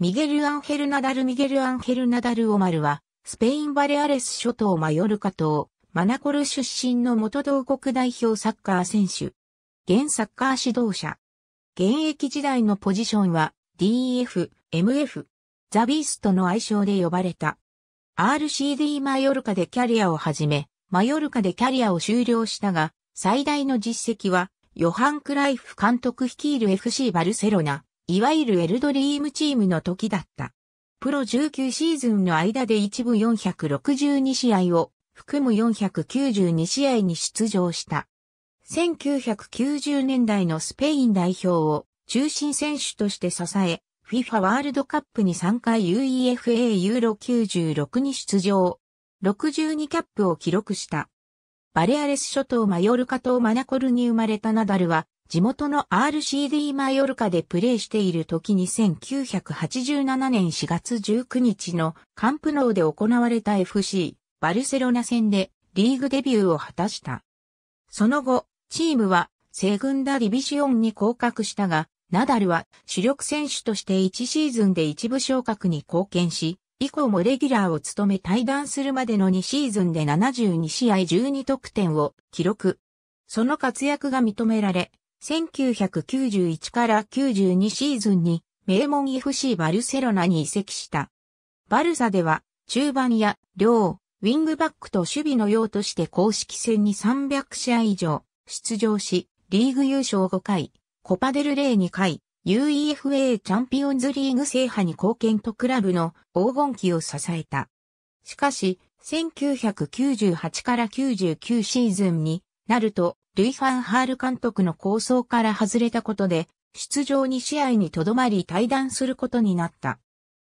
ミゲル・アンヘル・ナダル・ミゲル・アンヘル・ナダル・オマルは、スペイン・バレアレス諸島マヨルカ島、マナコル出身の元同国代表サッカー選手。現サッカー指導者。現役時代のポジションは、DF、MF、ザ・ビーストの愛称で呼ばれた。RCD マヨルカでキャリアを始め、マヨルカでキャリアを終了したが、最大の実績は、ヨハン・クライフ監督率いる FC バルセロナ。いわゆるエルドリームチームの時だった。プロ19シーズンの間で一部462試合を含む492試合に出場した。1990年代のスペイン代表を中心選手として支え、FIFA ワールドカップに3回 UEFA ユーロ96に出場。62キャップを記録した。バレアレス諸島マヨルカ島マナコルに生まれたナダルは、地元の RCD マヨルカでプレーしている時に1987年4月19日のカンプノーで行われた FC バルセロナ戦でリーグデビューを果たした。その後、チームはセグンダディビシオンに降格したが、ナダルは主力選手として1シーズンで一部昇格に貢献し、以降もレギュラーを務め退団するまでの2シーズンで72試合12得点を記録。その活躍が認められ、1991から92シーズンに名門 FC バルセロナに移籍した。バルサでは中盤や両、ウィングバックと守備の用として公式戦に300試合以上出場し、リーグ優勝5回、コパデルレイ2回、UEFA チャンピオンズリーグ制覇に貢献とクラブの黄金期を支えた。しかし、1998から99シーズンになるとルイ・ファン・ハール監督の構想から外れたことで、出場2試合にとどまり退団することになった。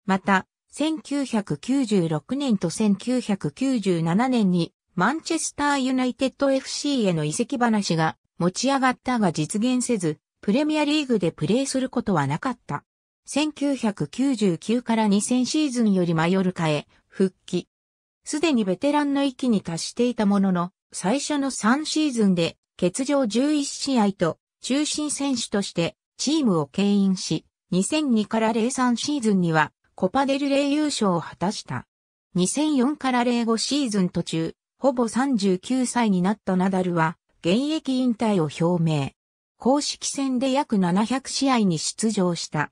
また、1996年と1997年にマンチェスターユナイテッド FC への移籍話が持ち上がったが実現せず、プレミアリーグでプレーすることはなかった。1999から2000シーズンよりマヨルカへ復帰。すでにベテランの域に達していたものの、最初の3シーズンで欠場11試合と中心選手としてチームを牽引し、2002から03シーズンにはコパデルレイ優勝を果たした。2004から05シーズン途中、ほぼ39歳になったナダルは現役引退を表明。公式戦で約700試合に出場した。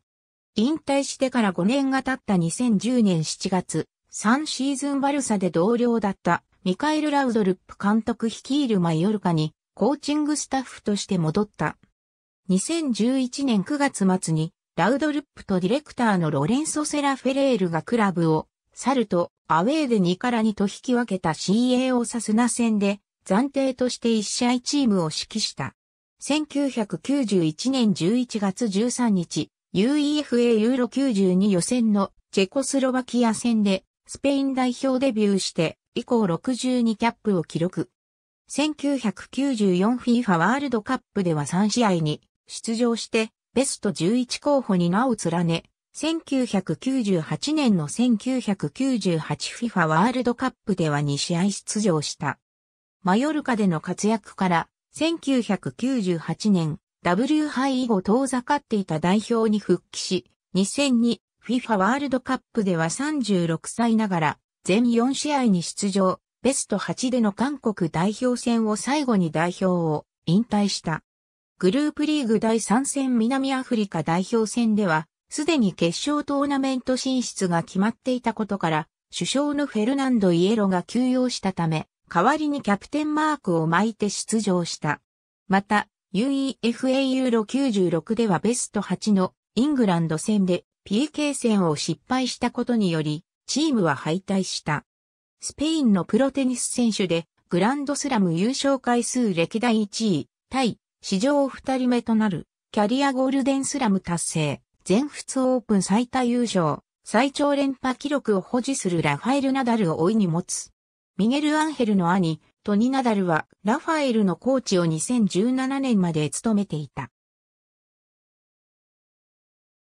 引退してから5年が経った2010年7月、3シーズンバルサで同僚だったミカエル・ラウドルップ監督率いるマヨルカにコーチングスタッフとして戻った。2011年9月末に、ラウドルップとディレクターのロレンソ・セラフェレールがクラブを、サルとアウェーで2から2と引き分けた CAO サスナ戦で、暫定として1試合チームを指揮した。1991年11月13日、UEFA ユーロ92予選のチェコスロバキア戦でスペイン代表デビューして以降62キャップを記録。1994 FIFA ワールドカップでは3試合に出場して、ベスト11候補に名を連ね、1998年の 1998FIFA ワールドカップでは2試合出場した。マヨルカでの活躍から、1998年 W 杯以後遠ざかっていた代表に復帰し、2002FIFA ワールドカップでは36歳ながら、全4試合に出場、ベスト8での韓国代表戦を最後に代表を引退した。グループリーグ第3戦南アフリカ代表戦では、すでに決勝トーナメント進出が決まっていたことから、首相のフェルナンド・イエロが休養したため、代わりにキャプテンマークを巻いて出場した。また、UEFA ユーロ96ではベスト8のイングランド戦で PK 戦を失敗したことにより、チームは敗退した。スペインのプロテニス選手で、グランドスラム優勝回数歴代1位、タイ、史上2人目となる、キャリアゴールデンスラム達成、全仏オープン最多優勝、最長連覇記録を保持するラファエル・ナダルを追いに持つ。ミゲル・アンヘルの兄、トニ・ナダルは、ラファエルのコーチを2017年まで務めていた。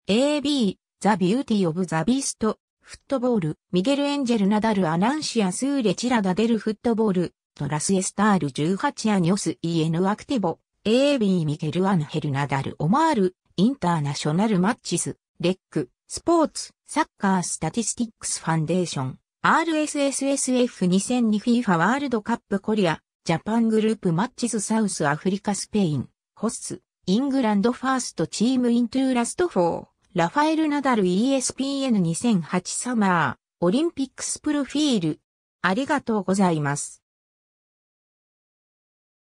AB、Beauty of the Beast フットボール、ミゲル・エンジェル・ナダル・アナンシア・スーレ・チラダデル・フットボール、トラス・エスタール・18アニオス・イエヌ・アクティボ、AB ミゲル・アンヘル・ナダル・オマール、インターナショナル・マッチス、レック、スポーツ、サッカー・スタティスティックス・ファンデーション、RSSSF2002FIFA ワールドカップコリア、ジャパングループマッチスサウスアフリカスペイン、ホッス、イングランドファーストチームイントゥーラストフォー、ラファエル・ナダル ESPN2008 サマー、オリンピックスプロフィール。ありがとうございます。